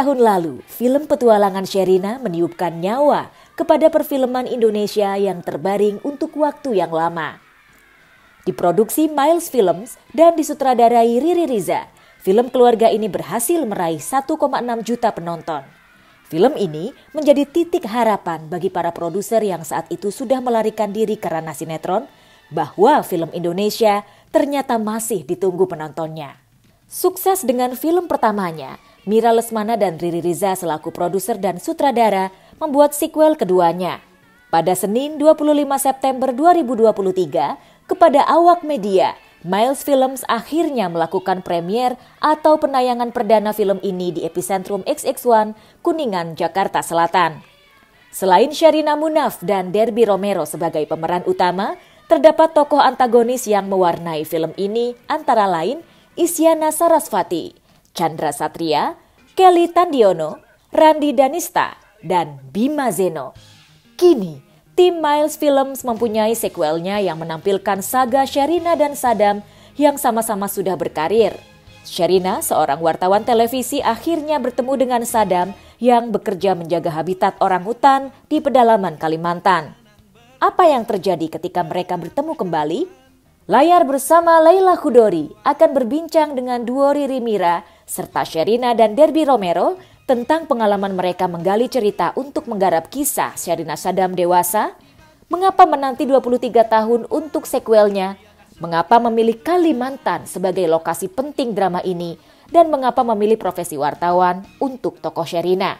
tahun lalu, film petualangan Sherina meniupkan nyawa kepada perfilman Indonesia yang terbaring untuk waktu yang lama. Diproduksi Miles Films dan disutradarai Riri Riza, film keluarga ini berhasil meraih 1,6 juta penonton. Film ini menjadi titik harapan bagi para produser yang saat itu sudah melarikan diri karena sinetron bahwa film Indonesia ternyata masih ditunggu penontonnya. Sukses dengan film pertamanya, Mira Lesmana dan Riri Riza selaku produser dan sutradara membuat sequel keduanya. Pada Senin 25 September 2023, kepada awak media, Miles Films akhirnya melakukan premier atau penayangan perdana film ini di Epicentrum XX1, Kuningan, Jakarta Selatan. Selain Sherina Munaf dan Derby Romero sebagai pemeran utama, terdapat tokoh antagonis yang mewarnai film ini antara lain Isyana Sarasvati, Chandra Satria, Kelly Tandiono, Randi Danista, dan Bima Zeno. Kini, tim Miles Films mempunyai sequelnya yang menampilkan saga Sherina dan Sadam yang sama-sama sudah berkarir. Sherina, seorang wartawan televisi, akhirnya bertemu dengan Sadam yang bekerja menjaga habitat orang hutan di pedalaman Kalimantan. Apa yang terjadi ketika mereka bertemu kembali? Layar bersama Laila Kudori akan berbincang dengan Duo Riri serta Sherina dan Derby Romero tentang pengalaman mereka menggali cerita untuk menggarap kisah Sherina Sadam dewasa, mengapa menanti 23 tahun untuk sequelnya, mengapa memilih Kalimantan sebagai lokasi penting drama ini, dan mengapa memilih profesi wartawan untuk tokoh Sherina.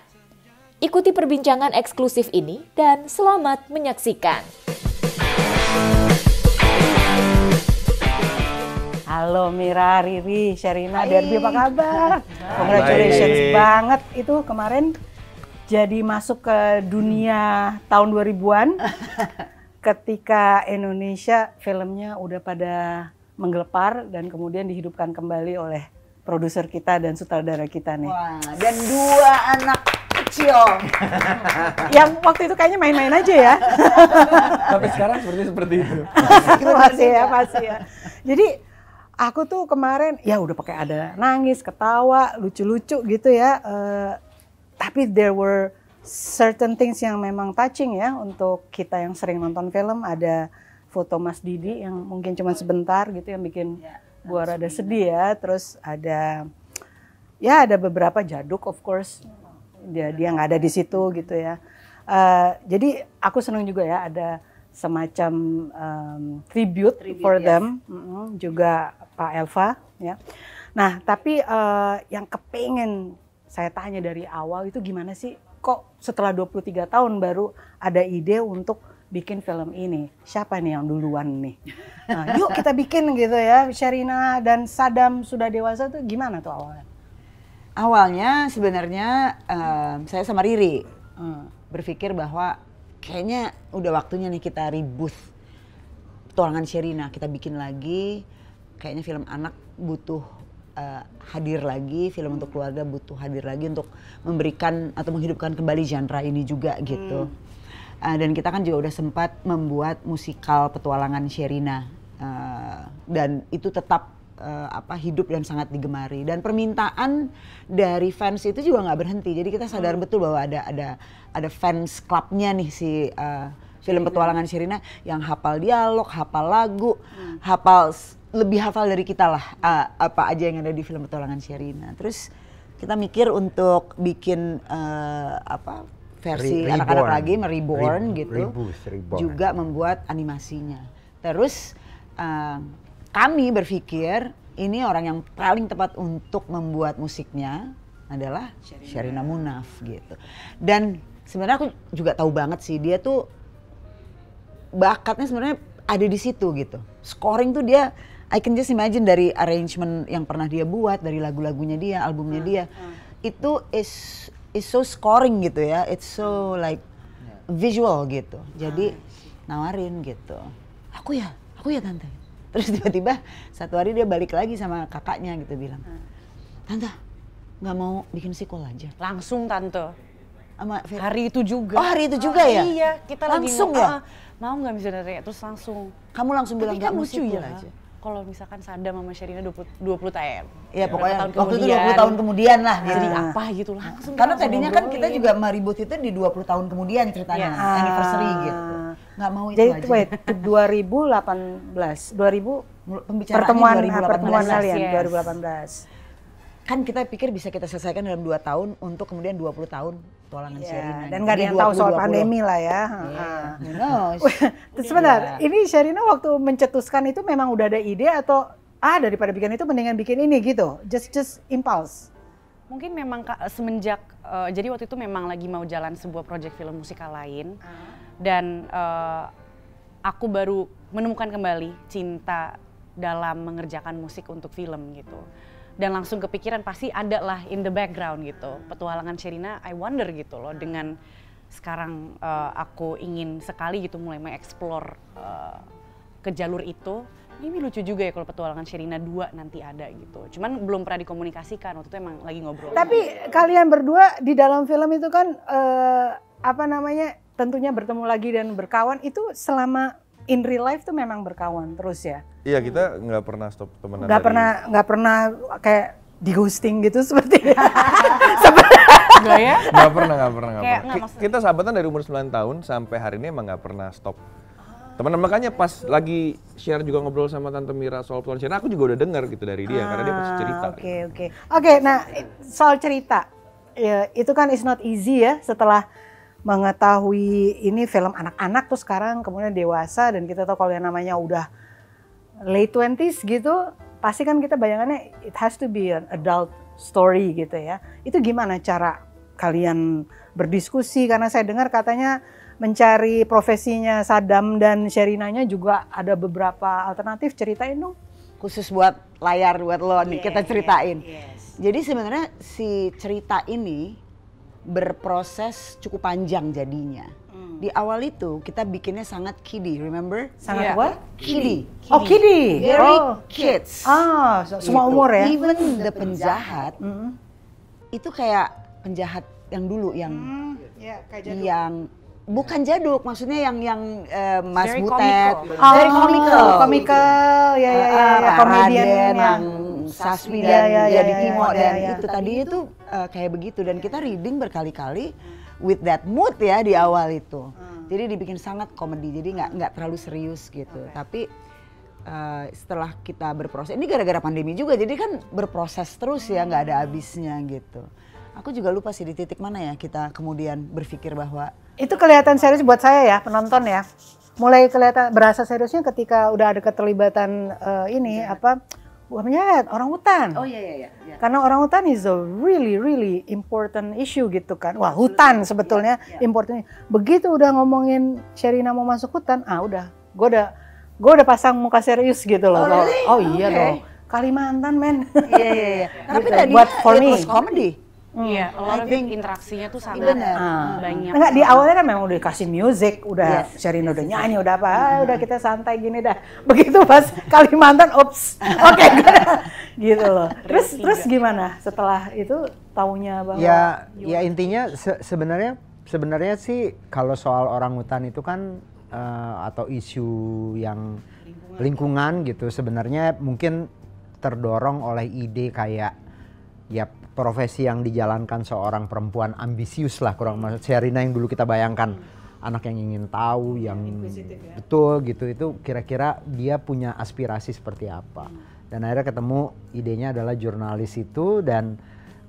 Ikuti perbincangan eksklusif ini dan selamat menyaksikan. Halo Mira, Riri, Sherina, Derby, apa kabar? Congratulations Hai. banget itu kemarin jadi masuk ke dunia tahun 2000-an ketika Indonesia filmnya udah pada menggelepar dan kemudian dihidupkan kembali oleh produser kita dan sutradara kita nih. Wah, dan dua anak kecil. yang waktu itu kayaknya main-main aja ya. Tapi sekarang seperti seperti itu. masih ya, masih ya. Jadi aku tuh kemarin ya udah pakai ada nangis, ketawa, lucu-lucu gitu ya. Uh, tapi there were certain things yang memang touching ya untuk kita yang sering nonton film ada foto Mas Didi yang mungkin cuma sebentar gitu yang bikin ya, gua rada sedih ya. Terus ada ya ada beberapa jaduk of course dia dia nggak ada di situ gitu ya. Uh, jadi aku senang juga ya ada semacam um, tribute, tribute for yes. them mm -hmm. juga Pak Elva ya. Nah, tapi uh, yang kepengen saya tanya dari awal itu gimana sih kok setelah 23 tahun baru ada ide untuk bikin film ini. Siapa nih yang duluan nih? Nah, yuk kita bikin gitu ya. Sherina dan Sadam sudah dewasa tuh gimana tuh awalnya? Awalnya sebenarnya um, saya sama Riri um, berpikir bahwa kayaknya udah waktunya nih kita ribut tulangan Sherina. Kita bikin lagi kayaknya film anak butuh uh, hadir lagi, film untuk keluarga butuh hadir lagi untuk memberikan atau menghidupkan kembali genre ini juga gitu. Hmm. Uh, dan kita kan juga udah sempat membuat musikal petualangan Sherina uh, dan itu tetap uh, apa hidup dan sangat digemari dan permintaan dari fans itu juga nggak berhenti jadi kita sadar hmm. betul bahwa ada ada ada fans klubnya nih si uh, film petualangan Sherina yang hafal dialog, hafal lagu, hmm. hafal lebih hafal dari kita lah uh, apa aja yang ada di film petualangan Sherina. Terus kita mikir untuk bikin uh, apa versi Re anak-anak lagi meriborn Re gitu, Rebus, reborn. juga membuat animasinya. Terus uh, kami berpikir ini orang yang paling tepat untuk membuat musiknya adalah Sherina, Sherina Munaf gitu. Dan sebenarnya aku juga tahu banget sih dia tuh bakatnya sebenarnya ada di situ gitu. Scoring tuh dia I can just imagine dari arrangement yang pernah dia buat, dari lagu-lagunya dia, albumnya ah, dia, ah. itu is is so scoring gitu ya, it's so hmm. like visual gitu. Ah, Jadi nawarin gitu, aku ya, aku ya tante. Terus tiba-tiba satu hari dia balik lagi sama kakaknya gitu bilang, tante nggak mau bikin sequel aja. Langsung tante. Sama hari itu juga. Oh hari itu juga oh, ya? Iya, kita langsung lagi langsung ya. Mau nggak misalnya terus langsung. Kamu langsung Tapi bilang nggak mau sequel ya? aja kalau misalkan Sadam sama Sherina 20, 20 tahun. Iya pokoknya tahun waktu kemudian, itu 20 tahun kemudian lah. Jadi nah. apa gitu langsung. Karena langsung tadinya ngobrolin. kan kita juga meribut itu di 20 tahun kemudian ceritanya, yes. Iya. Ah. anniversary gitu. Ah. Nggak mau itu Jadi, aja. Jadi wait, 2018, 2000 pembicaraan pertemuan 2018, ah, pertemuan kalian yes. 2018. Kan kita pikir bisa kita selesaikan dalam 2 tahun untuk kemudian 20 tahun petualangan yeah. Sherina. Dan nggak ada yang tahu soal pandemi lah ya. Yeah. Iya, who knows? Iya. ini Sherina waktu mencetuskan itu memang udah ada ide atau ah daripada bikin itu mendingan bikin ini gitu, just just impulse. Mungkin memang semenjak uh, jadi waktu itu memang lagi mau jalan sebuah proyek film musikal lain uh. dan uh, aku baru menemukan kembali cinta dalam mengerjakan musik untuk film gitu dan langsung kepikiran pasti ada lah in the background gitu petualangan Sherina I wonder gitu loh dengan sekarang uh, aku ingin sekali gitu mulai mengeksplor uh, ke jalur itu ini lucu juga ya kalau petualangan Sherina 2 nanti ada gitu. Cuman belum pernah dikomunikasikan waktu itu emang lagi ngobrol. Tapi kalian berdua di dalam film itu kan uh, apa namanya tentunya bertemu lagi dan berkawan itu selama in real life tuh memang berkawan terus ya. Iya kita nggak pernah stop temenan. Nggak pernah nggak pernah kayak di ghosting gitu seperti ya. Gak ya? Nggak pernah, nggak pernah, nggak pernah. kita sahabatan dari umur 9 tahun sampai hari ini emang nggak pernah stop. Teman makanya pas lagi share juga ngobrol sama Tante Mira soal Tuan Shena, aku juga udah denger gitu dari dia ah, karena dia pasti cerita. Ah, oke, okay, oke. Okay. Oke, okay, nah soal cerita ya, itu kan is not easy ya setelah mengetahui ini film anak-anak tuh sekarang kemudian dewasa dan kita tahu kalau yang namanya udah late twenties gitu pasti kan kita bayangannya it has to be an adult story gitu ya. Itu gimana cara kalian berdiskusi karena saya dengar katanya mencari profesinya Sadam dan Sherinanya juga ada beberapa alternatif ceritain dong. Khusus buat layar buat lo nih iya, kita iya, ceritain. Yeah, yes. Jadi sebenarnya si cerita ini berproses cukup panjang jadinya. Hmm. Di awal itu kita bikinnya sangat kiddy, remember? Sangat yeah. what? Kiddy. Oh kiddy. Very oh. kids. Ah, so, gitu. semua umur ya. Even the penjahat, mm -hmm. itu kayak penjahat yang dulu yang hmm. yeah, kayak jaduk. yang bukan jaduk maksudnya yang yang uh, Mas Very Butet dari komikal komikal ya ya ya, ya. Ah, komedian yang Saswi dan ya, ya, ya, jadi ya, ya, Timo ya, ya, dan ya, ya. itu tadi itu, itu uh, kayak begitu dan kita reading berkali-kali with that mood ya di awal itu. Hmm. Jadi dibikin sangat komedi. Jadi nggak nggak terlalu serius gitu. Okay. Tapi uh, setelah kita berproses ini gara-gara pandemi juga. Jadi kan berproses terus ya nggak ada habisnya gitu. Aku juga lupa sih di titik mana ya kita kemudian berpikir bahwa itu kelihatan serius buat saya ya penonton ya mulai kelihatan berasa seriusnya ketika udah ada keterlibatan uh, ini yeah. apa bukan penjahat, orang hutan. Oh iya, iya iya iya. Karena orang hutan is a really really important issue gitu kan. Wah, hutan sebetulnya yeah, yeah. important. Begitu udah ngomongin Sherina mau masuk hutan, ah udah, gue udah gue udah pasang muka serius gitu loh. Oh, really? oh iya okay. loh. Kalimantan men. Iya iya iya. Tapi gitu. tadi buat for me. comedy. Hmm. Iya, yeah, a interaksinya tuh sangat bener. Ah. banyak. Enggak, di awalnya kan memang udah dikasih music, udah yes. Sherin udah nyanyi, udah apa, mm. udah kita santai gini dah. Begitu pas Kalimantan, ups, oke, okay, gitu loh. Terus terus gimana setelah itu taunya bahwa? Ya, ya intinya se sebenarnya sebenarnya sih kalau soal orang hutan itu kan uh, atau isu yang lingkungan, lingkungan gitu, sebenarnya mungkin terdorong oleh ide kayak ya profesi yang dijalankan seorang perempuan ambisius lah kurang maksud Sherina yang dulu kita bayangkan hmm. anak yang ingin tahu yang ya. betul gitu itu kira-kira dia punya aspirasi seperti apa hmm. dan akhirnya ketemu idenya adalah jurnalis itu dan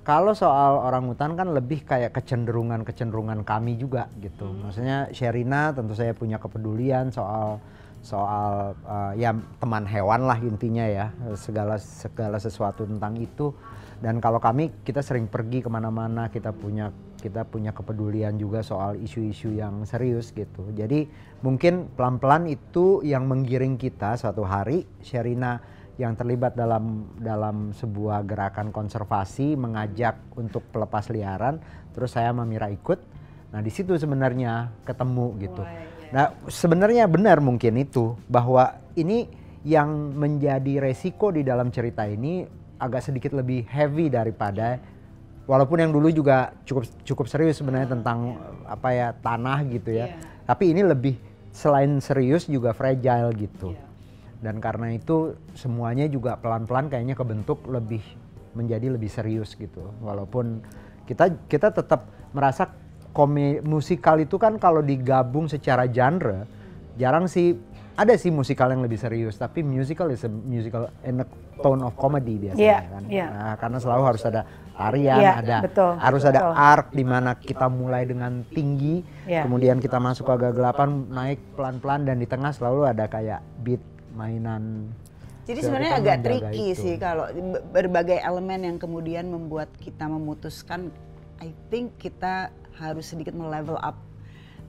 kalau soal orang hutan kan lebih kayak kecenderungan kecenderungan kami juga gitu hmm. maksudnya Sherina tentu saya punya kepedulian soal soal uh, ya teman hewan lah intinya ya segala segala sesuatu tentang itu dan kalau kami kita sering pergi kemana-mana kita punya kita punya kepedulian juga soal isu-isu yang serius gitu jadi mungkin pelan-pelan itu yang menggiring kita suatu hari Sherina yang terlibat dalam dalam sebuah gerakan konservasi mengajak untuk pelepas liaran terus saya Mamira ikut nah di situ sebenarnya ketemu gitu Boy. Nah, sebenarnya benar mungkin itu bahwa ini yang menjadi resiko di dalam cerita ini agak sedikit lebih heavy daripada walaupun yang dulu juga cukup cukup serius sebenarnya tentang eh, apa ya tanah gitu ya. Yeah. Tapi ini lebih selain serius juga fragile gitu. Yeah. Dan karena itu semuanya juga pelan-pelan kayaknya kebentuk lebih menjadi lebih serius gitu. Walaupun kita kita tetap merasa komi musikal itu kan kalau digabung secara genre jarang sih ada sih musikal yang lebih serius tapi musical is a musical in a tone of comedy biasanya yeah, kan yeah. Nah, karena selalu harus ada tarian yeah, ada betul, harus betul. ada arc di mana kita mulai dengan tinggi yeah. kemudian kita masuk agak gelapan naik pelan-pelan dan di tengah selalu ada kayak beat mainan jadi sebenarnya agak tricky itu. sih kalau berbagai elemen yang kemudian membuat kita memutuskan I think kita harus sedikit melevel up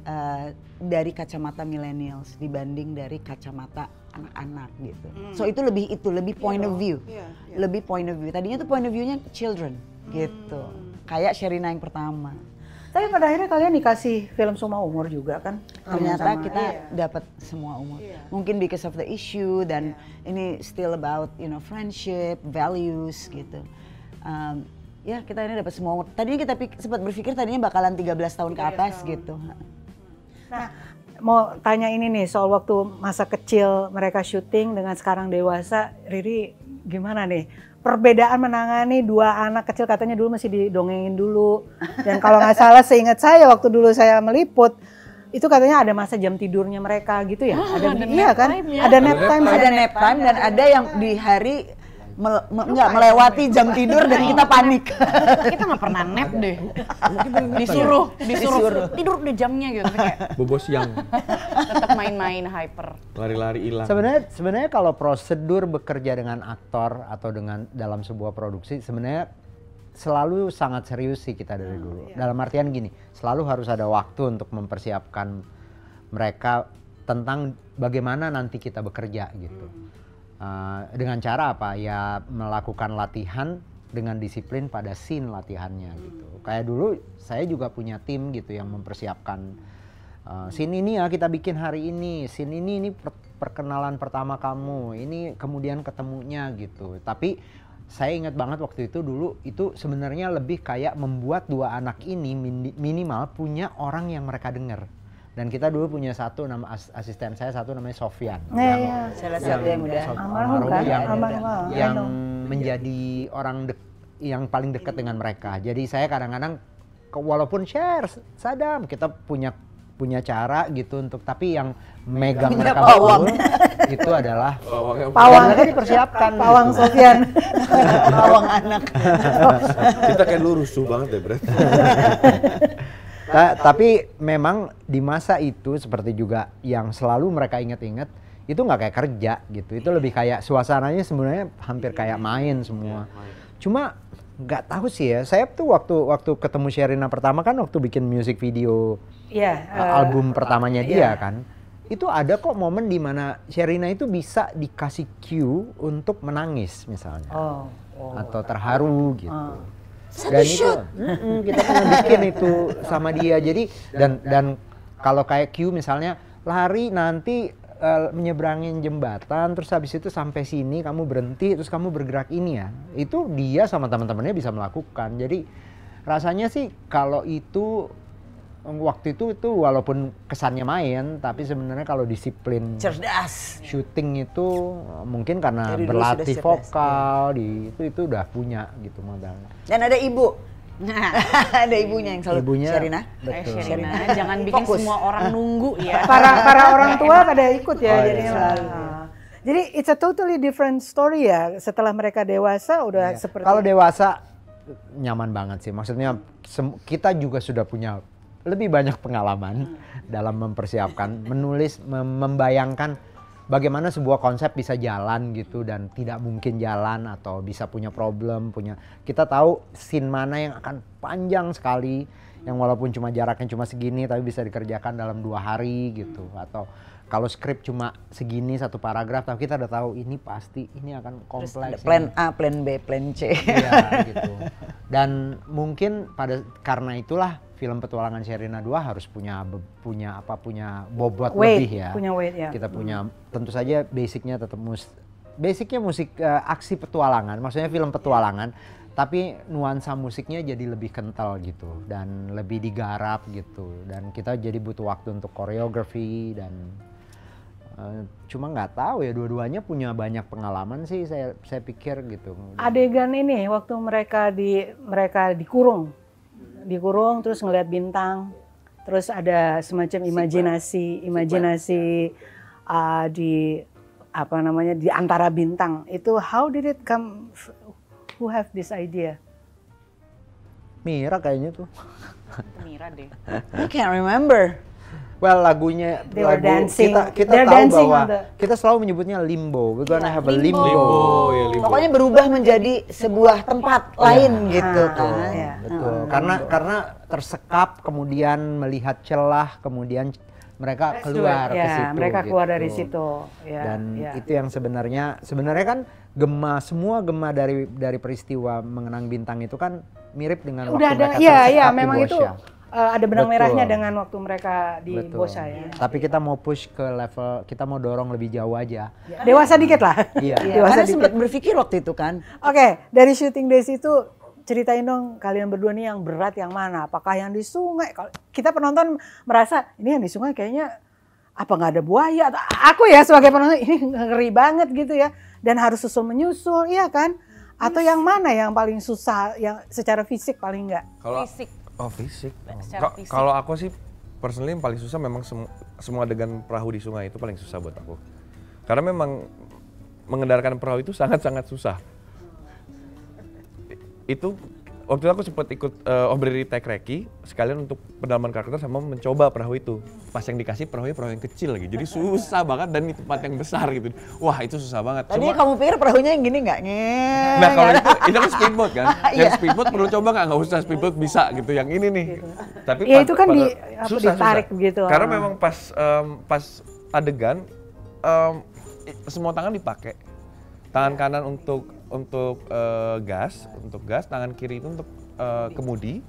uh, dari kacamata millennials dibanding dari kacamata anak-anak gitu. Mm. So itu lebih itu lebih point yeah. of view, yeah, yeah. lebih point of view. Tadinya tuh point of view-nya children mm. gitu, kayak Sherina yang pertama. Tapi pada akhirnya kalian dikasih film semua umur juga kan? Ternyata sama, kita yeah. dapat semua umur. Yeah. Mungkin because of the issue dan yeah. ini still about you know friendship, values mm. gitu. Um, ya kita ini dapat semua. umur. Tadinya kita pikir, sempat berpikir tadinya bakalan 13 tahun ke iya, atas gitu. Hmm. Nah, mau tanya ini nih soal waktu masa kecil mereka syuting dengan sekarang dewasa, Riri gimana nih? Perbedaan menangani dua anak kecil katanya dulu masih didongengin dulu. Dan kalau nggak salah seingat saya waktu dulu saya meliput, itu katanya ada masa jam tidurnya mereka gitu ya. Oh, ada, ada iya kan? Ya. Ada nap time, ada nap time dan ada yang di hari Mel me enggak melewati jam tidur dan kita panik. kita nggak pernah nap deh. Ya. disuruh, disuruh, disuruh. tidur udah jamnya gitu kayak. Bobo siang. Tetap main-main hyper. Lari-lari hilang. Sebenarnya sebenarnya kalau prosedur bekerja dengan aktor atau dengan dalam sebuah produksi sebenarnya selalu sangat serius sih kita dari hmm, dulu. Iya. Dalam artian gini, selalu harus ada waktu untuk mempersiapkan mereka tentang bagaimana nanti kita bekerja gitu. Hmm. Eh, dengan cara apa? Ya melakukan latihan dengan disiplin pada scene latihannya gitu. Kayak dulu saya juga punya tim gitu yang mempersiapkan uh, scene ini ya kita bikin hari ini, scene ini ini per perkenalan pertama kamu, ini kemudian ketemunya gitu. Tapi saya ingat banget waktu itu dulu itu sebenarnya lebih kayak membuat dua anak ini minimal punya orang yang mereka dengar dan kita dulu punya satu nama as asisten saya satu namanya Sofian yeah, yang, iya. yeah. salah yang kan yang, ah. yang menjadi orang yang paling dekat dengan mereka jadi saya kadang-kadang walaupun share sadam kita punya punya cara gitu untuk tapi yang megang mereka pawang. itu adalah pawang yang persiapkan pawang gitu. Sofian pawang anak kita kayak tuh banget ya Brett Ta tapi memang di masa itu seperti juga yang selalu mereka ingat-ingat itu nggak kayak kerja gitu. Itu lebih kayak suasananya sebenarnya hampir kayak main semua. Iya, Cuma nggak tahu sih ya. Saya tuh waktu waktu ketemu Sherina pertama kan waktu bikin music video yeah, iya, uh, album pertamanya uh, dia yeah. kan itu ada kok momen di mana Sherina itu bisa dikasih cue untuk menangis misalnya oh, oh. atau terharu gitu. Uh. Satu dan shot. itu mm -mm, kita pernah kan bikin itu sama dia jadi dan dan kalau kayak Q misalnya lari nanti uh, menyeberangin jembatan terus habis itu sampai sini kamu berhenti terus kamu bergerak ini ya itu dia sama teman-temannya bisa melakukan jadi rasanya sih kalau itu waktu itu itu walaupun kesannya main tapi sebenarnya kalau disiplin cerdas syuting itu eh, mungkin karena Jadi berlatih vokal iya. di itu itu udah punya gitu modalnya dan ada ibu nah ada ibunya yang selalu ibunya Sherina betul eh, Sherina. Sherina jangan bikin Fokus. semua orang nunggu ya para para orang tua pada ikut ya oh, jadinya Iya. Ah. Jadi it's a totally different story ya setelah mereka dewasa udah iya. seperti Kalau dewasa nyaman banget sih. Maksudnya kita juga sudah punya lebih banyak pengalaman dalam mempersiapkan, menulis, mem membayangkan bagaimana sebuah konsep bisa jalan gitu dan tidak mungkin jalan atau bisa punya problem, punya kita tahu scene mana yang akan panjang sekali yang walaupun cuma jaraknya cuma segini tapi bisa dikerjakan dalam dua hari gitu atau kalau skrip cuma segini satu paragraf tapi kita udah tahu ini pasti ini akan kompleks plan A plan B plan C iya, gitu dan mungkin pada karena itulah film petualangan Sherina 2 harus punya punya apa punya bobot weight, lebih ya. Punya weight ya. Kita punya hmm. tentu saja basicnya tetap mus basicnya musik uh, aksi petualangan, maksudnya film iya. petualangan, tapi nuansa musiknya jadi lebih kental gitu dan lebih digarap gitu dan kita jadi butuh waktu untuk koreografi dan eh, cuma nggak tahu ya dua-duanya punya banyak pengalaman sih saya saya pikir gitu adegan ini waktu mereka di mereka dikurung dikurung terus ngelihat bintang terus ada semacam imajinasi imajinasi ya. uh, di apa namanya di antara bintang itu how did it come who have this idea Mira kayaknya tuh Mira deh I can't remember well lagunya They lagu dancing. kita kita They're tahu bahwa the... kita selalu menyebutnya limbo we're gonna have limbo. a limbo, limbo, yeah, limbo. pokoknya berubah menjadi sebuah tempat yeah. lain yeah. gitu ah, tuh. Kan. yeah. betul uh, karena limbo. karena tersekap kemudian melihat celah kemudian mereka keluar yeah, ke ya, situ mereka gitu. keluar dari situ Yeah, dan yeah. itu yang sebenarnya sebenarnya kan gema semua gema dari dari peristiwa mengenang bintang itu kan mirip dengan udah waktu ada mereka ya ya memang itu uh, ada benang Betul. merahnya dengan waktu mereka di Betul. Bosa ya. Tapi kita mau push ke level kita mau dorong lebih jauh aja. Ya. Dewasa dikit lah. Iya. iya Dewasa Karena sempat berpikir waktu itu kan. Oke, okay, dari syuting days itu ceritain dong kalian berdua nih yang berat yang mana? Apakah yang di sungai? Kita penonton merasa ini yang di sungai kayaknya apa nggak ada buaya? Aku ya sebagai penonton ini ngeri banget gitu ya. Dan harus susul menyusul, iya kan? Atau yang mana yang paling susah, yang secara fisik paling enggak? Kalau fisik Oh fisik. Oh. Kalau aku sih personally paling susah memang semu semua adegan perahu di sungai itu paling susah buat aku. Karena memang mengendarakan perahu itu sangat-sangat susah. Itu waktu itu aku sempat ikut uh, eh, obreri reki sekalian untuk pendalaman karakter sama mencoba perahu itu. Pas yang dikasih perahunya perahu yang kecil lagi. Jadi susah banget dan di tempat yang besar gitu. Wah, itu susah banget. Tadi Cuma, kamu pikir perahunya yang gini nggak? Nah, kalau itu itu kan speedboat kan. Ah, yang iya. speedboat perlu coba nggak? Nggak usah speedboat bisa gitu. Yang ini nih. Gitu. Tapi ya, itu kan di, susah, ditarik susah. gitu. Karena ah. memang pas um, pas adegan um, semua tangan dipakai tangan iya. kanan untuk untuk uh, gas untuk gas tangan kiri itu untuk uh, kemudi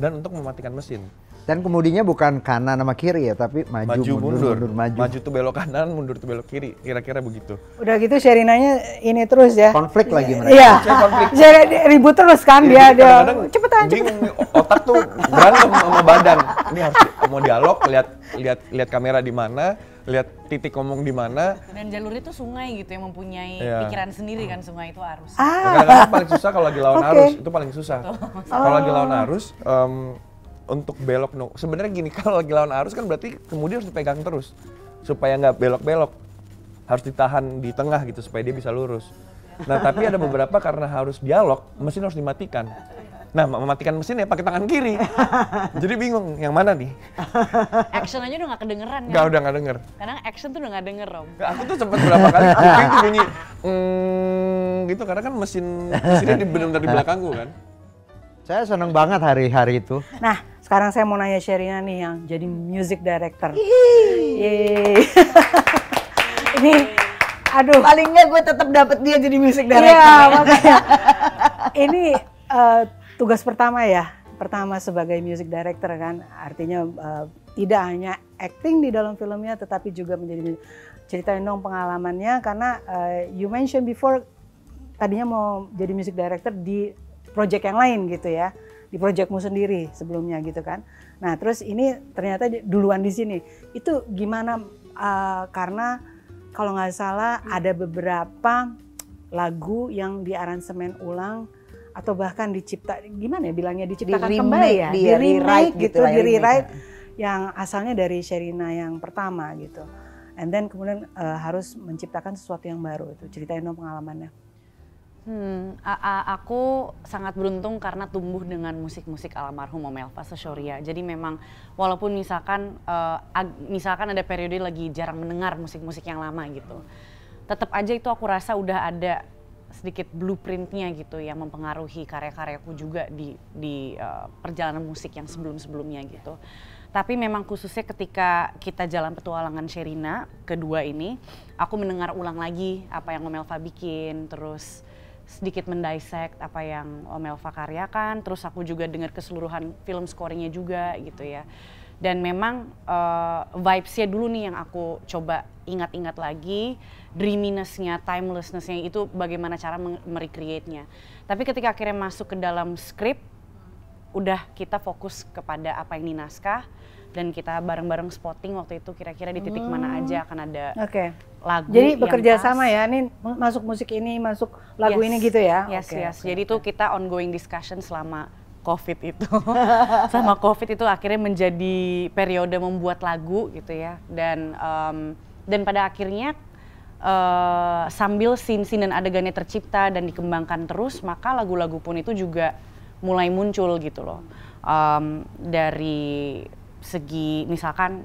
dan untuk mematikan mesin dan kemudinya bukan kanan sama kiri ya, tapi maju, maju mundur, mundur, mundur, maju. Maju tuh belok kanan, mundur tuh belok kiri, kira-kira begitu. Udah gitu Sherinanya ini terus ya. Konflik lagi mereka. Iya. Konflik. Jadi ribut terus kan iya, dia dia. Cepetan, cepetan. Otak tuh berantem sama badan. Ini harus mau dialog, lihat lihat lihat kamera di mana, lihat titik ngomong di mana. Dan jalurnya itu sungai gitu yang mempunyai yeah. pikiran sendiri kan sungai itu arus. Ah. kadang paling susah kalau lagi lawan okay. arus itu paling susah. oh. Kalau lagi lawan oh. arus um, untuk belok no. Sebenarnya gini kalau lagi lawan arus kan berarti kemudian harus dipegang terus supaya nggak belok-belok. Harus ditahan di tengah gitu supaya dia bisa lurus. Nah tapi ada beberapa karena harus dialog mesin harus dimatikan. Nah, mematikan mesin ya pakai tangan kiri. Jadi bingung, yang mana nih? action aja udah gak kedengeran kan? Gak, udah gak denger. Karena action tuh udah gak denger, Rom. Aku tuh sempet berapa kali kuping tuh bunyi, mm, gitu, karena kan mesin mesinnya di benar-benar di belakangku kan. Saya seneng banget hari-hari itu. Nah, sekarang saya mau nanya Sherina nih yang jadi music director. Yeay. Ini, aduh. Paling gue tetap dapet dia jadi music director. Iya, ya. makanya. Ini uh, Tugas pertama ya, pertama sebagai music director kan, artinya uh, tidak hanya acting di dalam filmnya, tetapi juga menjadi ceritain dong pengalamannya karena uh, you mentioned before tadinya mau jadi music director di project yang lain gitu ya di projectmu sendiri sebelumnya gitu kan. Nah terus ini ternyata duluan di sini. Itu gimana uh, karena kalau nggak salah ada beberapa lagu yang diaransemen ulang atau bahkan dicipta gimana ya bilangnya diciptakan di kembali ya, di, di rewrite gitu, gitu ya, di rewrite yang asalnya dari Sherina yang pertama gitu. And then kemudian uh, harus menciptakan sesuatu yang baru itu ceritain dong pengalamannya. Hmm, aku sangat beruntung karena tumbuh dengan musik-musik almarhum Om Elva Sesoria Jadi memang walaupun misalkan uh, misalkan ada periode lagi jarang mendengar musik-musik yang lama gitu. Tetap aja itu aku rasa udah ada sedikit blueprintnya gitu yang mempengaruhi karya-karyaku juga di di uh, perjalanan musik yang sebelum-sebelumnya gitu. Tapi memang khususnya ketika kita jalan petualangan Sherina kedua ini, aku mendengar ulang lagi apa yang Omelva bikin, terus sedikit mendissect apa yang Omelva karyakan, terus aku juga dengar keseluruhan film scoringnya juga gitu ya dan memang uh, vibes-nya dulu nih yang aku coba ingat-ingat lagi dreaminess-nya, timelessness-nya itu bagaimana cara merecreate-nya. Tapi ketika akhirnya masuk ke dalam script, udah kita fokus kepada apa yang di naskah dan kita bareng-bareng spotting waktu itu kira-kira di titik hmm. mana aja akan ada okay. lagu. Jadi bekerja pas. sama ya, ini masuk musik ini, masuk lagu yes. ini gitu ya. Yes, okay, yes. Okay, Jadi itu okay. kita ongoing discussion selama COVID itu. sama COVID itu akhirnya menjadi periode membuat lagu gitu ya. Dan um, dan pada akhirnya uh, sambil scene-scene dan adegannya tercipta dan dikembangkan terus, maka lagu-lagu pun itu juga mulai muncul gitu loh. Um, dari segi misalkan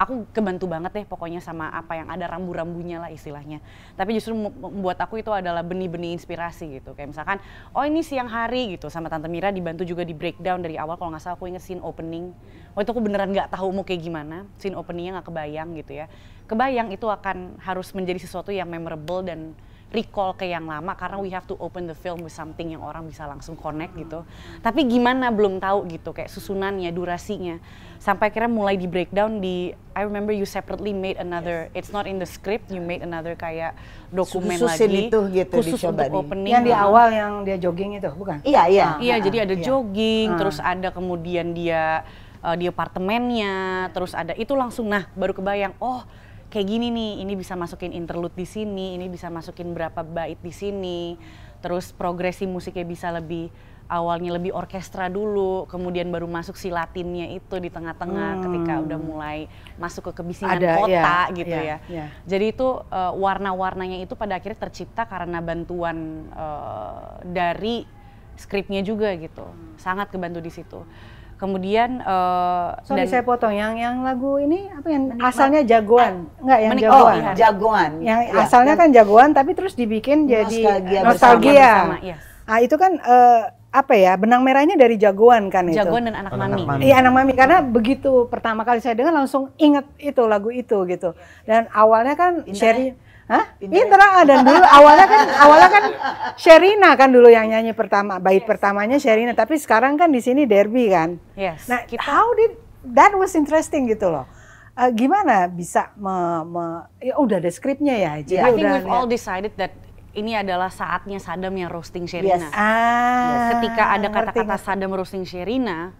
aku kebantu banget deh pokoknya sama apa yang ada rambu-rambunya lah istilahnya. Tapi justru membuat aku itu adalah benih-benih inspirasi gitu. Kayak misalkan, oh ini siang hari gitu sama Tante Mira dibantu juga di breakdown dari awal kalau nggak salah aku inget scene opening. Oh itu aku beneran nggak tahu mau kayak gimana, scene openingnya nggak kebayang gitu ya. Kebayang itu akan harus menjadi sesuatu yang memorable dan recall ke yang lama karena we have to open the film with something yang orang bisa langsung connect gitu. Tapi gimana belum tahu gitu kayak susunannya, durasinya. Sampai akhirnya mulai di breakdown di I remember you separately made another yes. it's not in the script you made another kayak dokumen Sususin lagi itu gitu khusus dicoba untuk opening. Yang di awal yang dia jogging itu bukan? Iya, iya. Ah, iya, ah, jadi ada iya. jogging, ah. terus ada kemudian dia eh, di apartemennya, terus ada itu langsung nah baru kebayang oh kayak gini nih, ini bisa masukin interlude di sini, ini bisa masukin berapa bait di sini, terus progresi musiknya bisa lebih awalnya lebih orkestra dulu, kemudian baru masuk si Latinnya itu di tengah-tengah hmm. ketika udah mulai masuk ke kebisingan Ada, kota iya. Gitu iya, ya, gitu ya. ya. ya. Jadi itu uh, warna-warnanya itu pada akhirnya tercipta karena bantuan uh, dari skripnya juga gitu, hmm. sangat kebantu di situ. Kemudian uh, sorry dan, saya potong yang yang lagu ini apa yang menikmati. asalnya jagoan nggak yang menikmati. Oh, jagoan. Oh, jagoan. Yang ya. asalnya kan jagoan tapi terus dibikin nostalgia jadi nostalgia. Bersama, bersama, yes. Ah itu kan uh, apa ya benang merahnya dari jagoan kan jagoan itu. Jagoan dan anak mami. Iya anak mami karena begitu pertama kali saya dengar langsung inget itu lagu itu gitu. Iya, iya. Dan awalnya kan Sherry ya? Hah? terang dan dulu awalnya kan awalnya kan Sherina kan dulu yang nyanyi pertama bait yes. pertamanya Sherina tapi sekarang kan di sini Derby kan. Yes. Nah, kita... how did that was interesting gitu loh. Uh, gimana bisa me, me, ya udah ada skripnya ya. Jadi yeah, I think we we've all decided that ini adalah saatnya Sadam yang roasting Sherina. Yes. Ah, Ketika ada kata-kata Sadam roasting Sherina,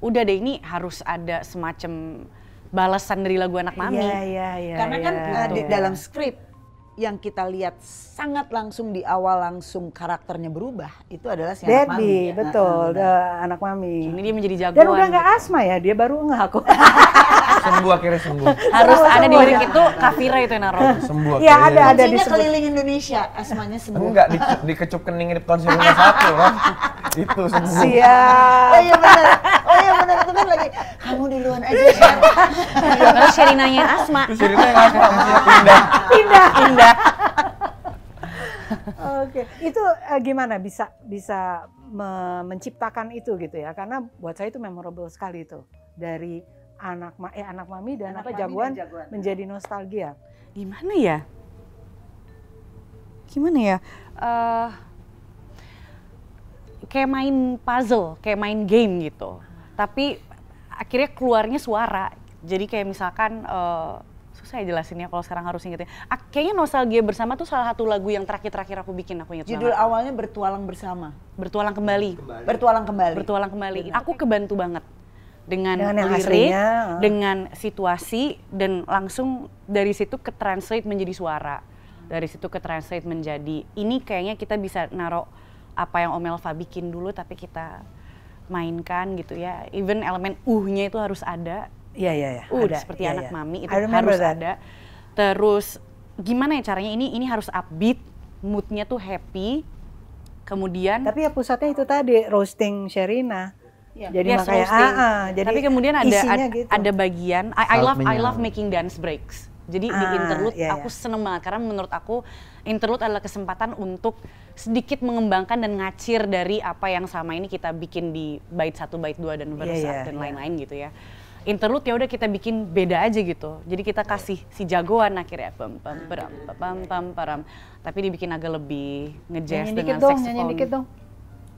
udah deh ini harus ada semacam balasan dari lagu anak mami. Iya, iya, iya. Karena ya, kan iya. gitu. Di, dalam skrip yang kita lihat sangat langsung di awal langsung karakternya berubah itu adalah si Daddy, ya. eh, anak mami. Ya? betul, nah, nah, anak mami. Ini dia menjadi jagoan. Dan udah nggak gitu. asma ya, dia baru ngaku. sembuh akhirnya sembuh. Harus sembuh, ada sembuh, di ya. itu kafira itu yang naruh. Sembuh. Iya ada ada di keliling Indonesia asmanya sembuh. Enggak di, di kecup kening di satu kan. itu sembuh. Siap. Oh iya benar. iya benar itu kan lagi kamu luar aja share. Terus Sherinanya Asma. Terus yang Asma mesti pindah. Pindah. Pindah. Oke, okay. itu uh, gimana bisa bisa me menciptakan itu gitu ya? Karena buat saya itu memorable sekali itu dari anak ma eh anak mami dan anak apa mami jagoan, dan jagoan menjadi nostalgia. Gimana ya? Gimana ya? Uh, kayak main puzzle, kayak main game gitu tapi akhirnya keluarnya suara jadi kayak misalkan uh, susah ya jelasinnya kalau sekarang harus ingetin. Ah, kayaknya nostalgia bersama tuh salah satu lagu yang terakhir-terakhir aku bikin aku ingat. Judul banget. awalnya bertualang bersama. Bertualang kembali. kembali. Bertualang kembali. Bertualang kembali. Benar. Aku kebantu banget dengan, dengan lirik, aslinya. dengan situasi dan langsung dari situ ke translate menjadi suara. Dari situ ke translate menjadi ini kayaknya kita bisa naruh apa yang Om Elva bikin dulu tapi kita mainkan gitu ya. Even elemen uh-nya itu harus ada. Iya, iya, iya. Uh, ada. seperti ya, anak ya. mami itu harus that. ada. Terus gimana ya caranya ini ini harus upbeat, moodnya tuh happy. Kemudian Tapi ya pusatnya itu tadi roasting Sherina. Yeah. Jadi yes, iya, makanya ah, ah, jadi Tapi kemudian ada ada, gitu. ada bagian I, I love I love making dance breaks. Jadi ah, di interlude iya, iya. aku seneng banget karena menurut aku interlude adalah kesempatan untuk sedikit mengembangkan dan ngacir dari apa yang sama ini kita bikin di bait satu, bait dua dan verse iya, iya, dan iya. lain-lain gitu ya. Interlude ya udah kita bikin beda aja gitu. Jadi kita kasih si jagoan akhirnya pam pam pam pam pam pam tapi dibikin agak lebih ngejazz dengan dong, Nyanyi dikit dong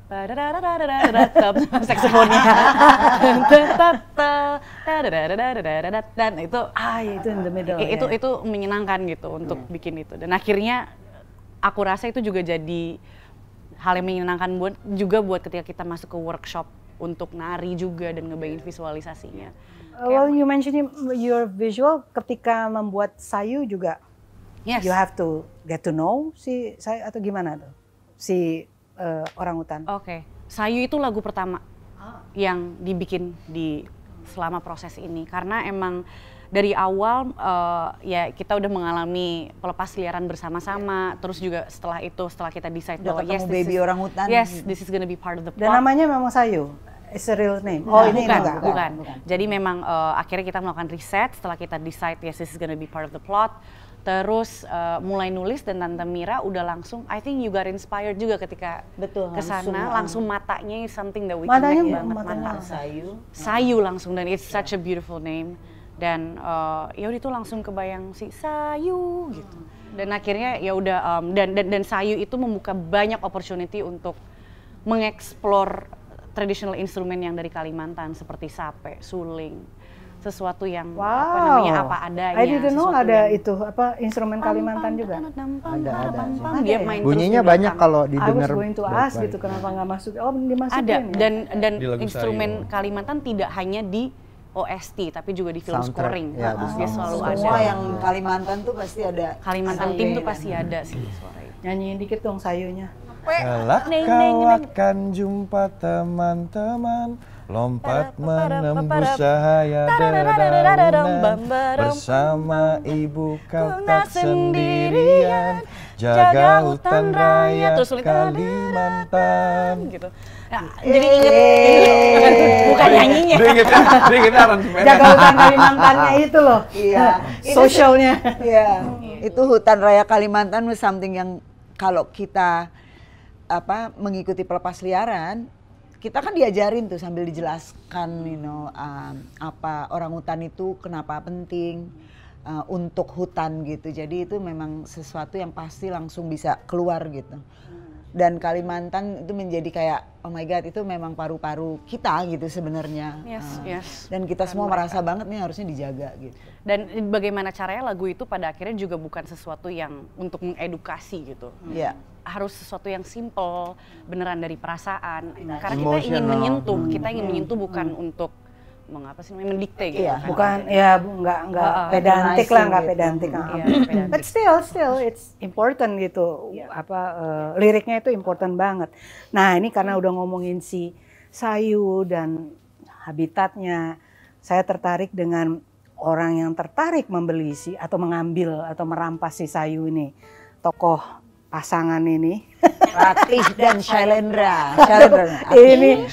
dan itu ah itu in the middle itu yeah. itu menyenangkan gitu untuk hmm. bikin itu dan akhirnya aku rasa itu juga jadi hal yang menyenangkan buat juga buat ketika kita masuk ke workshop untuk nari juga dan ngebayangin visualisasinya. Uh, well, you mentioned your visual ketika membuat sayu juga. Yes. You have to get to know si sayu atau gimana tuh? Si uh, orang hutan. Oke. Okay. Sayu itu lagu pertama ah. yang dibikin di selama proses ini karena emang dari awal uh, ya kita udah mengalami pelepas liaran bersama-sama yeah. terus juga setelah itu setelah kita decide udah bahwa yes baby is, orang hutan yes this is gonna be part of the plot dan namanya memang sayu It's a real name. Nah, oh, ini bukan, enggak, bukan. bukan. bukan. Jadi memang uh, akhirnya kita melakukan riset setelah kita decide yes this is gonna be part of the plot terus uh, mulai nulis dan Tante Mira udah langsung I think you got inspired juga ketika betul kesana langsung, langsung matanya is something that we matanya, connect banget matanya mata sayu sayu langsung dan it's iya. such a beautiful name dan uh, ya itu langsung kebayang si sayu gitu dan akhirnya ya udah um, dan, dan dan sayu itu membuka banyak opportunity untuk mengeksplor traditional instrumen yang dari Kalimantan seperti sape, suling, sesuatu yang wow. apa namanya apa adanya. I didn't know ada yang... itu apa instrumen Kalimantan juga. Ada ada. Dia ya? main bunyinya banyak kalau didengar. I was going to ask gitu, gitu ya. kenapa nggak masuk? Oh dimasukin. Ada ya? dan dan instrumen Kalimantan tidak hanya di OST tapi juga di film Soundtrack, scoring. Ya, di dia selalu Semua ada. Semua yang Kalimantan tuh pasti ada. Kalimantan tim tuh pasti ada sih suara itu. Nyanyiin dikit dong sayunya. Kelak kau akan jumpa teman-teman Lompat menembus cahaya dedaunan Bersama ibu kau tak sendirian Jaga hutan raya Kalimantan gitu. nah, Jadi ingat jadi inget, bukan nyanyinya. Dia inget, dia Jaga hutan Kalimantannya itu loh. Iya. Sosialnya. Iya. Itu hutan raya Kalimantan something yang kalau kita apa mengikuti pelepas liaran kita kan diajarin tuh sambil dijelaskan you know um, apa orang hutan itu kenapa penting uh, untuk hutan gitu jadi itu memang sesuatu yang pasti langsung bisa keluar gitu dan Kalimantan itu menjadi kayak oh my god itu memang paru-paru kita gitu sebenarnya. Yes, uh, yes. Dan kita semua merasa banget nih harusnya dijaga gitu. Dan bagaimana caranya lagu itu pada akhirnya juga bukan sesuatu yang untuk mengedukasi gitu. Hmm. Iya. Yeah. Harus sesuatu yang simple, beneran dari perasaan. Nah, Karena kita ingin menyentuh, hmm. kita ingin menyentuh bukan hmm. untuk mengapa sih namanya mendikte gitu iya, kan? bukan ya nggak nggak uh, pedantik lah nggak gitu. Iya, pedantik, hmm. yeah, but still still it's important gitu yeah. apa uh, liriknya itu important banget nah ini karena iya. udah ngomongin si sayu dan habitatnya saya tertarik dengan orang yang tertarik membeli si atau mengambil atau merampas si sayu ini tokoh pasangan ini Ratih dan Shailendra. Shailendra. Ini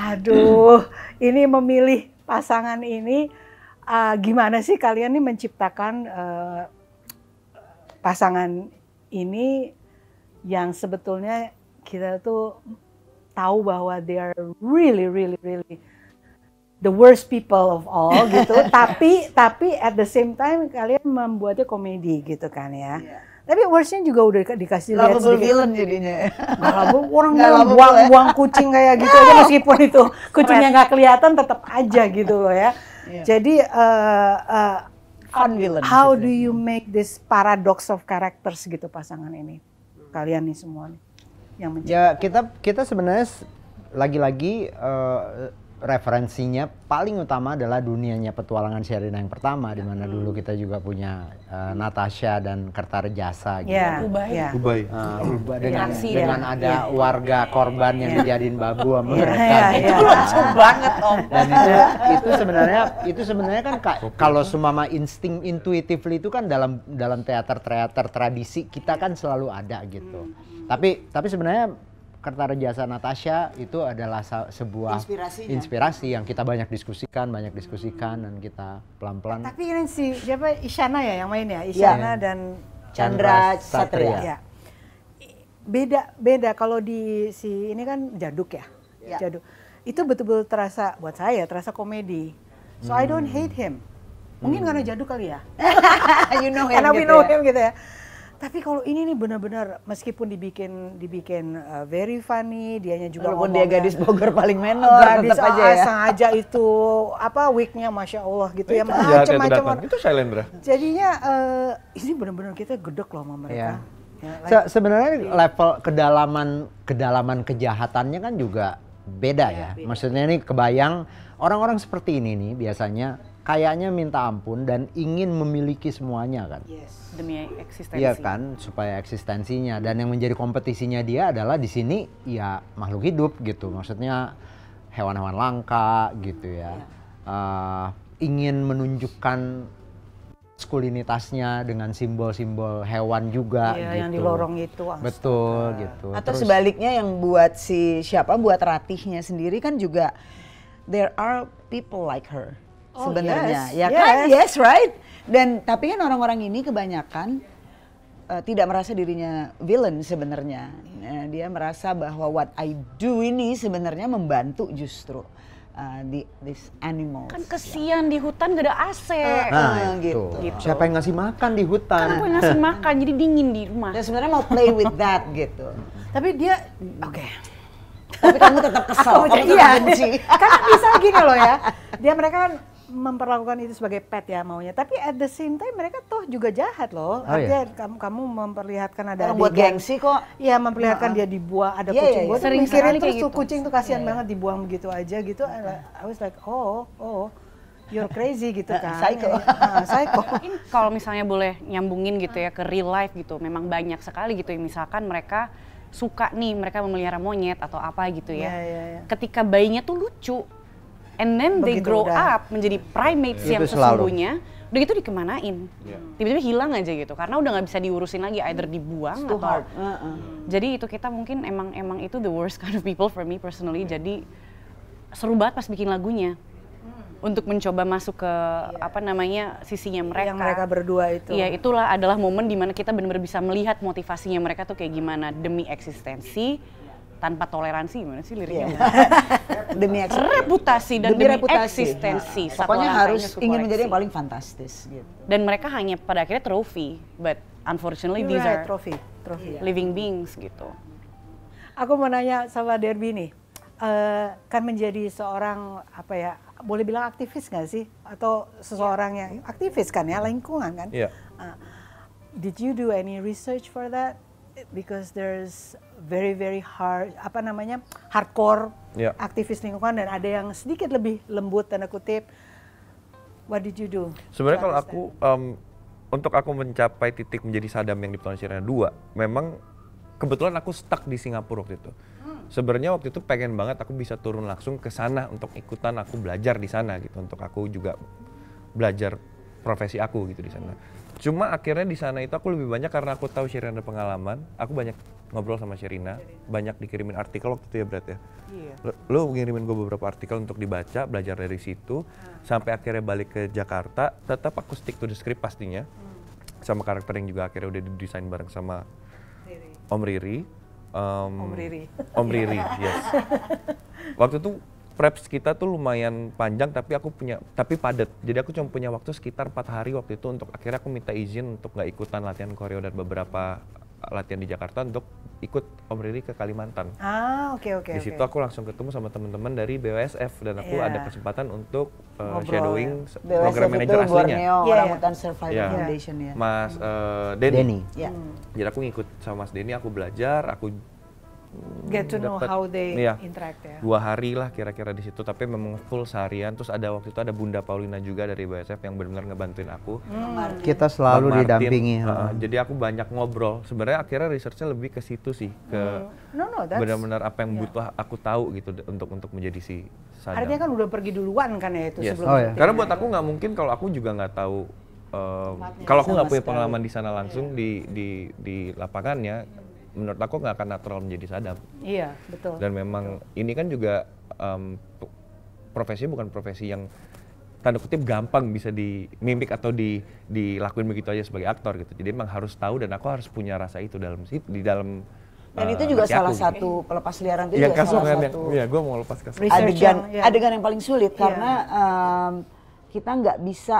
aduh ini memilih pasangan ini uh, gimana sih kalian nih menciptakan uh, pasangan ini yang sebetulnya kita tuh tahu bahwa they are really really really the worst people of all gitu tapi tapi at the same time kalian membuatnya komedi gitu kan ya yeah. Tapi worstnya juga udah dikasih lihat sedikit. villain jadinya ya. orang gak uang buang, ya. buang kucing kayak gitu aja meskipun itu kucingnya nggak kelihatan tetap aja gitu loh ya. Yeah. Jadi uh, uh, villain. How do you make this paradox of characters gitu pasangan ini? Kalian nih semua nih yang menjadi. Ya kita kita sebenarnya lagi-lagi uh, referensinya paling utama adalah dunianya petualangan Sherina yang pertama di ya. mana hmm. dulu kita juga punya uh, Natasha dan Kertar gitu. Yeah. Ubay. Yeah. Ubay. Uh, Ubay dengan dengan ya. ada yeah. warga korban yang yeah. dijadiin babu sama yeah. mereka. Yeah, yeah, itu ya. lucu banget Om. Dan itu itu sebenarnya itu sebenarnya kan ka, kalau semama insting intuitively itu kan dalam dalam teater-teater tradisi kita kan selalu ada gitu. Hmm. Tapi tapi sebenarnya jasa Natasha itu adalah sebuah inspirasi yang kita banyak diskusikan, banyak diskusikan dan kita pelan-pelan. Eh, tapi ini si siapa Isyana ya yang main ya, iya. Isyana ya. dan Chandra, Chandra Satria. Satria. Ya. Beda beda kalau di si ini kan jaduk ya. ya. Jaduk. Itu betul-betul terasa buat saya terasa komedi. So hmm. I don't hmm. hate him. Mungkin hmm. karena jaduk kali ya. you know him. Karena gitu we know ya. him gitu ya. Tapi kalau ini nih benar-benar meskipun dibikin dibikin uh, very funny, dianya juga Walaupun dia gadis Bogor paling eh, menor, gadis tetap aja ya. sengaja itu apa wignya masya Allah gitu ya iya, macam-macam. Itu Shailendra. Jadinya uh, ini benar-benar kita gedek loh sama mereka. Iya. ya. Ya, Se sebenarnya yeah. level kedalaman kedalaman kejahatannya kan juga beda ya. ya. Beda. Maksudnya ini kebayang orang-orang seperti ini nih biasanya kayaknya minta ampun dan ingin memiliki semuanya kan. Yes, demi eksistensi. Iya kan, supaya eksistensinya dan yang menjadi kompetisinya dia adalah di sini ya makhluk hidup gitu. Maksudnya hewan-hewan langka gitu ya. Yeah. Iya. Uh, ingin menunjukkan maskulinitasnya dengan simbol-simbol hewan juga iya, gitu. yang di lorong itu astaga. betul gitu atau Terus, sebaliknya yang buat si siapa buat ratihnya sendiri kan juga there are people like her oh, sebenarnya yes. ya kan yes right dan tapi kan orang-orang ini kebanyakan uh, tidak merasa dirinya villain sebenarnya nah, dia merasa bahwa what I do ini sebenarnya membantu justru Uh, eh, the, this animal Kan kesian di hutan gak ada AC. Uh, ah, ah, nah, gitu. gitu. Siapa yang ngasih makan di hutan? Kan aku yang ngasih makan, jadi dingin di rumah. dan sebenarnya mau play with that gitu. Tapi dia, oke. Okay. Tapi kamu tetap kesal kamu tetap iya. benci. Karena bisa gini loh ya, dia mereka kan memperlakukan itu sebagai pet ya maunya. Tapi at the same time mereka toh juga jahat loh. Oh, iya? kamu kamu memperlihatkan ada oh, buat gengsi kok. Iya, memperlihatkan nah, dia dibuang ada yeah, iya, kucing. Yeah, yeah. Sering sekali terus gitu. kucing tuh kasihan yeah, yeah. banget dibuang begitu aja gitu. I was like, "Oh, oh." You're crazy gitu kan. Psycho. Iya, iya. Ah, psycho. Kalau misalnya boleh nyambungin gitu ya ke real life gitu, memang banyak sekali gitu yang misalkan mereka suka nih mereka memelihara monyet atau apa gitu ya. Yeah, yeah, yeah. Ketika bayinya tuh lucu, and then Begitu they grow udah. up menjadi primates Begitu yang sesungguhnya udah gitu dikemanain yeah. tiba-tiba hilang aja gitu karena udah nggak bisa diurusin lagi either dibuang atau Uh -uh. jadi itu kita mungkin emang emang itu the worst kind of people for me personally yeah. jadi seru banget pas bikin lagunya hmm. untuk mencoba masuk ke yeah. apa namanya sisinya mereka. Yang mereka berdua itu. Iya, itulah adalah momen dimana kita benar-benar bisa melihat motivasinya mereka tuh kayak gimana demi eksistensi, tanpa toleransi gimana sih liriknya? Yeah. demi eksistensi. reputasi dan demi, demi reputasi. eksistensi. Nah, pokoknya harus ingin menjadi yang paling fantastis gitu. Dan mereka hanya pada akhirnya trofi, but unfortunately You're these right, are trophy, trophy. living beings gitu. Aku mau nanya sama Derby nih, uh, kan menjadi seorang apa ya, boleh bilang aktivis nggak sih? Atau seseorang yang aktivis kan ya, lingkungan kan? Yeah. Iya. Uh, did you do any research for that? because there's very very hard apa namanya hardcore yeah. aktivis lingkungan dan ada yang sedikit lebih lembut tanda kutip. What did you do? Sebenarnya kalau aku um, untuk aku mencapai titik menjadi sadam yang di dua memang kebetulan aku stuck di Singapura waktu itu. Hmm. Sebenarnya waktu itu pengen banget aku bisa turun langsung ke sana untuk ikutan aku belajar di sana gitu untuk aku juga belajar profesi aku gitu di sana. Hmm Cuma akhirnya di sana itu aku lebih banyak karena aku tahu Sherina ada pengalaman. Aku banyak ngobrol sama Sherina, banyak dikirimin artikel waktu itu ya berat ya. Iya. Lo ngirimin gue beberapa artikel untuk dibaca, belajar dari situ, hmm. sampai akhirnya balik ke Jakarta, tetap aku stick to the script pastinya, hmm. sama karakter yang juga akhirnya udah didesain bareng sama Riri. Om Riri. Um, Om Riri. Om Riri, yes. Waktu itu preps kita tuh lumayan panjang tapi aku punya tapi padat jadi aku cuma punya waktu sekitar empat hari waktu itu untuk akhirnya aku minta izin untuk nggak ikutan latihan koreo dan beberapa eh, latihan di Jakarta untuk ikut Om Riri ke Kalimantan. Ah, oke okay, oke. Okay, di situ okay. aku langsung ketemu sama teman-teman dari BWSF dan aku yeah. ada kesempatan untuk uh, Ngobrol, shadowing ya. BWSF program manajer aslinya. Borneo, yeah. Orang Hutan Survival iya. yeah. Foundation ya. Mas uh, Denny. Denny. Yeah. Hmm. Jadi aku ngikut sama Mas Denny, aku belajar, aku get to dapet, know how they ya, interact ya. Dua hari lah kira-kira di situ, tapi memang full seharian. Terus ada waktu itu ada Bunda Paulina juga dari BSF yang benar-benar ngebantuin aku. Hmm. Kita selalu Martin, didampingi. Uh, hmm. Jadi aku banyak ngobrol. Sebenarnya akhirnya researchnya lebih ke situ sih, ke hmm. no, no, benar-benar apa yang yeah. butuh aku tahu gitu untuk untuk menjadi si sadam. Artinya kan udah pergi duluan kan ya itu yes. sebelum. Oh, iya. Karena buat aku nggak mungkin kalau aku juga nggak tahu Uh, kalau aku nggak punya sekali. pengalaman di sana langsung yeah. di di di lapangannya menurut aku nggak akan natural menjadi sadam. Iya, betul. Dan memang betul. ini kan juga um, profesi bukan profesi yang tanda kutip gampang bisa dimimik atau di, dilakuin begitu aja sebagai aktor gitu. Jadi memang harus tahu dan aku harus punya rasa itu dalam di dalam dan uh, itu juga salah aku, gitu. satu pelepas liaran itu iya, ya, juga salah kan ya. satu. Iya, gue mau lepas kasus. Adegan, ya. adegan yang paling sulit ya. karena um, kita nggak bisa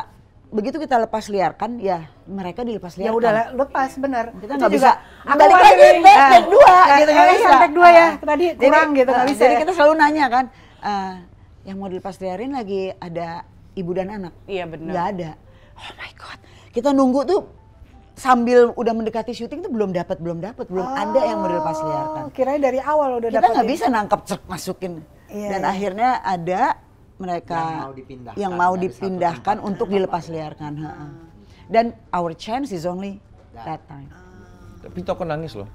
begitu kita lepas liarkan ya mereka dilepas liarkan. Ya udah kan. lepas benar Kita nggak bisa balik lagi take ah. dua nah, gitu nggak kan, bisa. Take dua ya ah. tadi kurang gitu nggak ah, bisa. Jadi ya. kita selalu nanya kan uh, yang mau dilepas liarin lagi ada ibu dan anak. Iya benar. Nggak ada. Oh my god kita nunggu tuh sambil udah mendekati syuting tuh belum dapat belum dapat belum ada yang mau dilepas liarkan. Oh, kirain dari awal udah dapat. Kita nggak bisa nangkep cek masukin. Iya, dan iya. akhirnya ada mereka yang mau dipindahkan, yang mau dipindahkan untuk dilepas liarkan. Ah. Dan our chance is only that, time. Tapi toko nangis loh.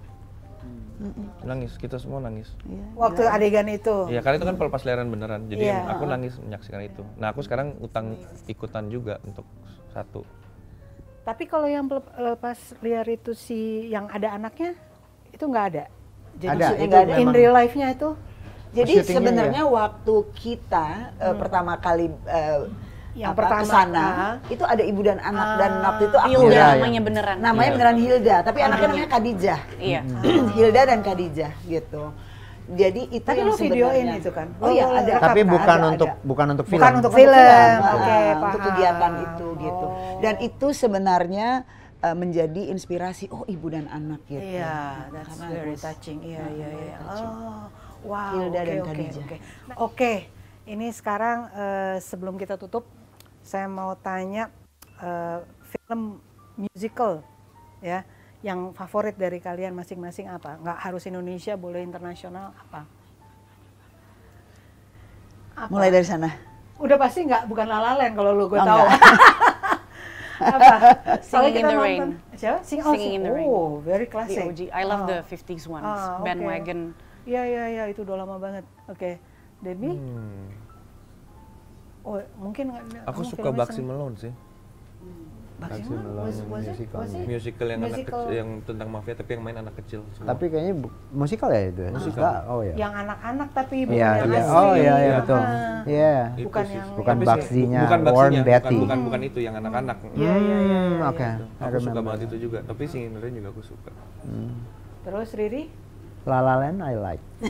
mm nangis kita semua nangis yeah. waktu yeah. adegan itu Iya karena itu kan pelepas liaran beneran jadi yeah. aku nangis menyaksikan itu nah aku sekarang utang ikutan juga untuk satu tapi kalau yang pelepas liar itu si yang ada anaknya itu nggak ada jadi ada, itu in real life-nya itu jadi ya? sebenarnya ya? waktu kita uh, pertama kali uh, eh, yang pertama kesana, uh, ah. itu ada ibu dan anak uh, dan ah, waktu itu aku Hilda ya, namanya beneran. Namanya yeah. beneran Hilda, tapi ah. anaknya namanya Kadijah. Iya. Hmm. Hilda dan Kadijah gitu. Jadi itu tapi yang lo videoin itu kan. Oh iya, oh, ada tapi kan? bukan ada, untuk ada. bukan untuk film. Bukan untuk film. film. Oke, okay, untuk kegiatan itu oh. gitu. Dan itu sebenarnya eh, menjadi inspirasi oh ibu dan anak gitu. Iya, yeah, that's iya, iya, iya. very touching. Iya, iya, iya. Oh wow, Hilda okay, dan okay, Oke, okay. okay. ini sekarang uh, sebelum kita tutup, saya mau tanya uh, film musical ya yang favorit dari kalian masing-masing apa? Nggak harus Indonesia, boleh internasional apa? apa? Mulai dari sana. Udah pasti nggak bukan lalalen kalau lu gue oh, tahu. apa? Singing in the Rain. Siapa? Sing, oh, Singing in the Rain. Oh, very classic. I love oh. the 50s ones. Ah, oh, okay. Bandwagon. Iya iya iya itu udah lama banget. Oke, okay. Demi. Hmm. Oh mungkin aku suka Baxi Melon sih. Baxi Melon was, was musical, was it? musical yang musical. anak kecil, yang tentang mafia tapi yang main anak kecil. Semua. Tapi kayaknya musikal ya itu. Ya? Musikal. Ah. Oh ya. Yang anak-anak tapi iya, bukan yeah, yang yeah. Oh, asli. Oh iya iya ah. betul. Iya. Bukan yang bukan Baxinya, bukan Warren Betty. Bukan, bukan bukan hmm. itu yang anak-anak. Hmm. Iya iya iya. Hmm, iya. Oke. Aku suka banget itu juga. Tapi singinnya juga aku suka. Terus Riri? La La Land I like.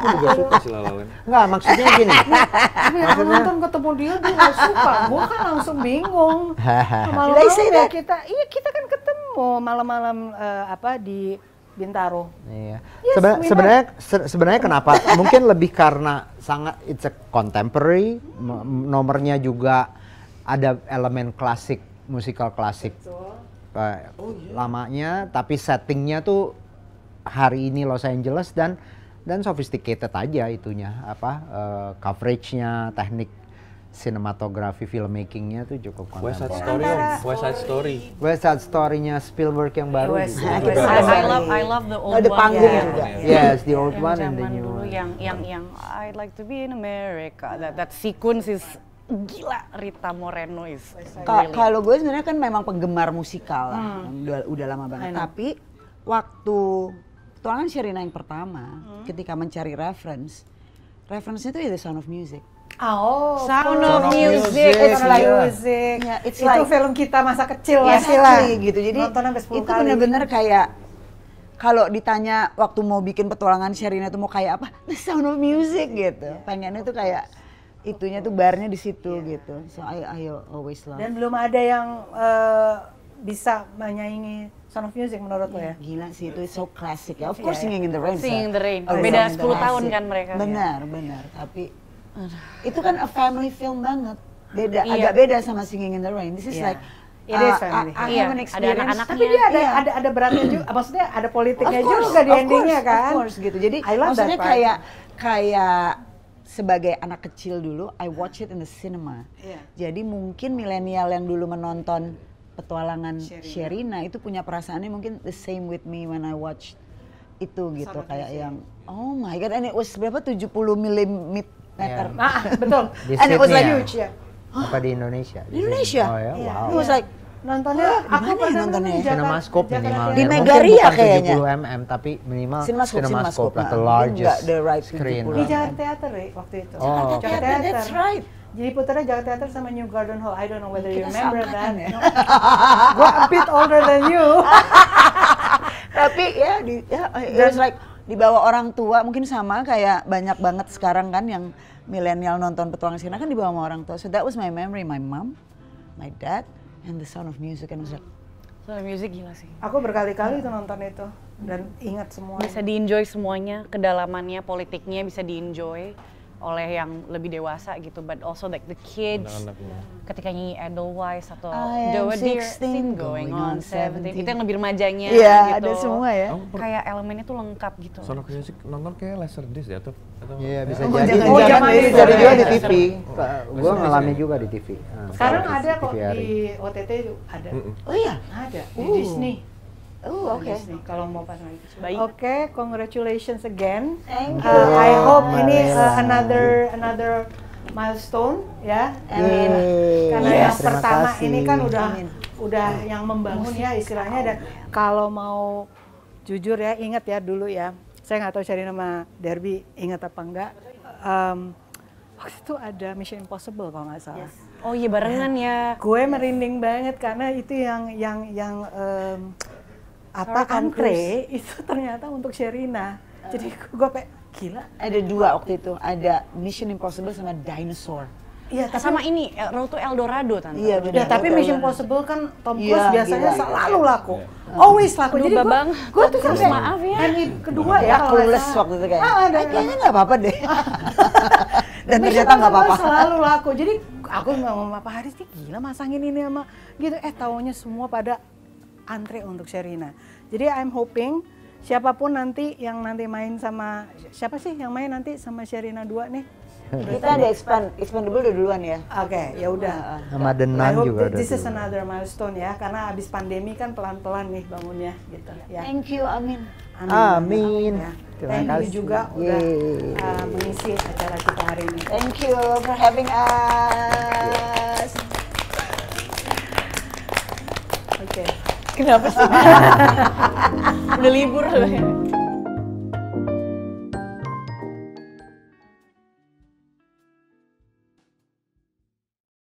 Aku juga suka si La Land. Enggak, maksudnya gini. aku nonton ketemu dia, dia nggak suka. Gue kan langsung bingung. Malam-malam kita, iya kita kan ketemu malam-malam eh, apa di Bintaro. Iya. sebenarnya sebenarnya kenapa? Mungkin lebih karena sangat it's a contemporary, nomornya juga ada elemen klasik, musikal klasik. Uh, oh, iya. lamanya tapi settingnya tuh hari ini Los Angeles dan dan sophisticated aja itunya apa uh, coveragenya teknik sinematografi filmmakingnya tuh cukup kuat. West Side Story, West Side Story. West Side Story-nya Spielberg yang baru. West Side. Story. I, love I love the old oh, the one. Yeah. juga. Yes, the old yang one and the new dulu one. Yang yang yang I'd like to be in America. That that sequence is gila Rita Moreno is. Really. Kalau gue sebenarnya kan memang penggemar musikal, hmm. udah, udah lama banget. Tapi waktu Tuangan Sherina yang pertama hmm. ketika mencari reference, reference itu The Sound of Music. Oh, Sound, of, of Music, music. it's like iya. music. Yeah, it's itu film kita masa kecil yeah, pasti lah. gitu. Jadi itu benar-benar kayak kalau ditanya waktu mau bikin petualangan Sherina itu mau kayak apa? The Sound of Music gitu. Yeah. Pengennya tuh kayak itunya tuh barnya di situ yeah. gitu. So I, I always love. Dan belum ada yang uh, bisa menyaingi Sound of Music menurut lo iya, ya? Gila sih itu so classic ya. Of iya, course yeah, Singing in the Rain. Singing in the Rain. Oh, Beda 10 tahun kan mereka. Benar, ya. benar. Tapi itu kan a family film banget. Beda, yeah. agak beda sama Singing in the Rain. This is yeah. like It is uh, family. I, iya, Ada anak-anaknya. Tapi dia ada yeah. ada ada beratnya juga. maksudnya ada politiknya course, juga di endingnya kan. Of course gitu. Jadi maksudnya kayak kayak sebagai anak kecil dulu I watch it in the cinema. Yeah. Jadi mungkin milenial yang dulu menonton petualangan Sherina. Sherina itu punya perasaannya mungkin the same with me when I watch itu gitu kayak yang oh my god ini it was berapa 70 mm yeah. ah, betul ini and it was like ya? huge ya yeah. apa di Indonesia di Indonesia oh, ya? yeah. wow it was like nontonnya oh, aku pernah ya nontonnya kan ya? sinemaskop minimal di Megaria kayaknya 70 mm tapi minimal sinemaskop Cinemaskop, lah the largest screen di Jakarta Theater eh, waktu itu oh. Jakarta Theater that's right jadi putarnya Jakarta Theater sama New Garden Hall. I don't know whether you remember that. Ya? Gue a bit older than you. Tapi ya, di, ya it like di bawah orang tua mungkin sama kayak banyak banget sekarang kan yang milenial nonton Petualang sini kan di bawah orang tua. So that was my memory, my mom, my dad, and the sound of music. And music. sound of music gila sih. Aku berkali-kali itu nonton itu dan ingat semua. Bisa di enjoy semuanya, kedalamannya, politiknya bisa di enjoy oleh yang lebih dewasa gitu but also like the kids Anak yeah. ketika nyanyi Edelweiss atau The Wedding Scene going on 17 itu yang lebih remajanya yeah, gitu ada semua ya kayak elemennya tuh lengkap gitu Sound of Music nonton kayak laser disc ya atau iya yeah, bisa oh, jadi oh, jangan, jangan, jadi juga di TV Oh, gua ngalami ya. juga di TV ah, sekarang ada kok di OTT ada oh iya ada di Disney Oh, oke. Nah, okay. Kalau mau pasangan Baik. Oke, okay, congratulations again. Thank uh, you. Uh, I hope ini uh, another another milestone ya. Yeah. Amin. Karena yes, yang pertama kasih. ini kan udah Amin. udah yang membangun ya istilahnya dan kalau mau jujur ya ingat ya dulu ya. Saya nggak tahu cari nama Derby ingat apa enggak. Um, waktu itu ada Mission Impossible kalau nggak salah. Yes. Oh iya barengan nah, ya. Gue merinding banget karena itu yang yang yang um, apa antre itu ternyata untuk Sherina. Uh. Jadi eh. gue kayak gila. Ada dua waktu itu, ada Mission Impossible sama Dinosaur. Iya, tapi, sama ini eh, Road to Eldorado tante. Iya, Ya, tapi Mission Impossible kan Tom iya, Cruise ya, biasanya gila, selalu laku. Ya. Always laku. Aduh, Jadi babang, gua, gua tuh kayak, maaf ya. Hari kedua ya kalau les waktu itu kayak. Ah, ada kayaknya enggak apa-apa deh. dan ternyata enggak apa-apa. Selalu laku. Jadi aku mau apa hari sih gila masangin ini sama gitu eh taunya semua pada antre untuk Sherina. Jadi I'm hoping siapapun nanti yang nanti main sama siapa sih yang main nanti sama Sherina 2 nih? Kita ada expand, expandable udah duluan ya. Oke, okay, ya udah. Sama Denan juga. This is another milestone ya, karena abis pandemi kan pelan-pelan nih bangunnya gitu. Ya. Thank you, Amin. Amin. amin. amin ya. Terima Thank kasih. you juga udah uh, mengisi acara kita hari ini. Thank you for having us. Oke. Okay. Kenapa sih? Udah libur. ya.